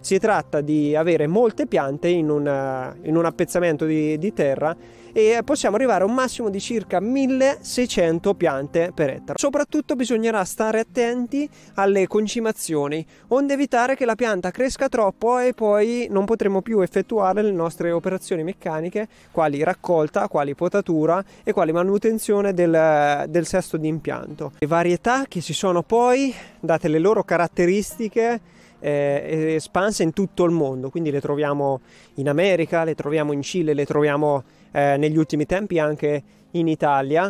Si tratta di avere molte piante in, una, in un appezzamento di, di, terra e possiamo arrivare a un massimo di circa 1600 piante per ettaro. Soprattutto bisognerà stare attenti alle concimazioni, onde evitare che la pianta cresca troppo e poi non potremo più effettuare le nostre operazioni meccaniche, quali raccolta, quali potatura e quali manutenzione del, del sesto di impianto. Le varietà che si sono poi, date le loro caratteristiche, eh, espanse in tutto il mondo, quindi le troviamo in America, le troviamo in Cile, le troviamo eh, negli ultimi tempi anche in Italia.